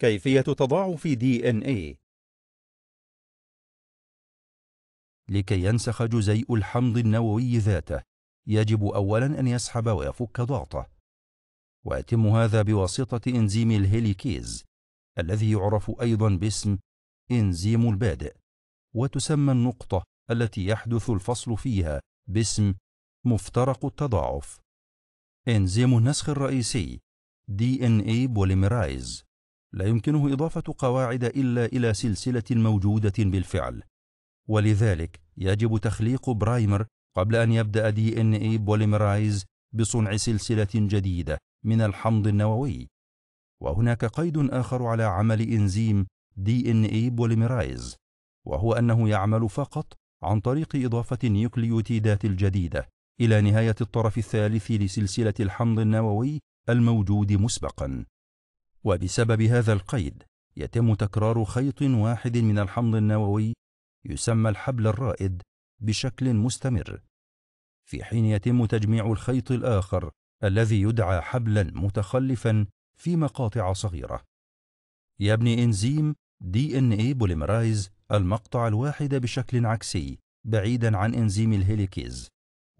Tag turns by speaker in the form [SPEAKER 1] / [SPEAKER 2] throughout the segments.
[SPEAKER 1] كيفية تضاعف دي إن إيه لكي ينسخ جزيء الحمض النووي ذاته يجب أولا أن يسحب ويفك ضغطه ويتم هذا بواسطة إنزيم الهيليكيز الذي يعرف أيضا باسم إنزيم البادئ وتسمى النقطة التي يحدث الفصل فيها باسم مفترق التضاعف إنزيم النسخ الرئيسي DNA polymerase لا يمكنه إضافة قواعد إلا إلى سلسلة موجودة بالفعل ولذلك يجب تخليق برايمر قبل أن يبدأ دي إن إي بوليمرايز بصنع سلسلة جديدة من الحمض النووي وهناك قيد آخر على عمل إنزيم دي إن إي بوليمرايز وهو أنه يعمل فقط عن طريق إضافة نيوكليوتيدات الجديدة إلى نهاية الطرف الثالث لسلسلة الحمض النووي الموجود مسبقاً وبسبب هذا القيد يتم تكرار خيط واحد من الحمض النووي يسمى الحبل الرائد بشكل مستمر في حين يتم تجميع الخيط الآخر الذي يدعى حبلا متخلفا في مقاطع صغيرة يبني إنزيم دي ان اي بوليمرايز المقطع الواحد بشكل عكسي بعيدا عن إنزيم الهيليكيز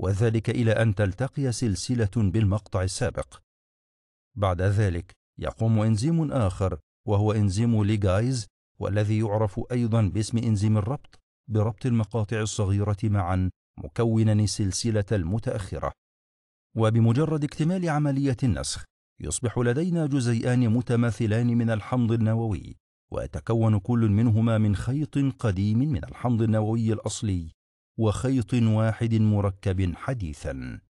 [SPEAKER 1] وذلك إلى أن تلتقي سلسلة بالمقطع السابق بعد ذلك يقوم إنزيم آخر وهو إنزيم ليجايز والذي يعرف أيضا باسم إنزيم الربط بربط المقاطع الصغيرة معا مكونا السلسلة المتأخرة وبمجرد اكتمال عملية النسخ يصبح لدينا جزيئان متماثلان من الحمض النووي ويتكون كل منهما من خيط قديم من الحمض النووي الأصلي وخيط واحد مركب حديثاً